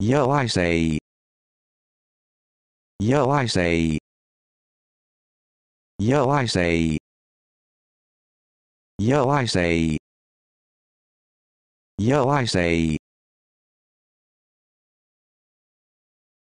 Yo I say. Yo I say. Yo I say. Yo I say. Yo I say.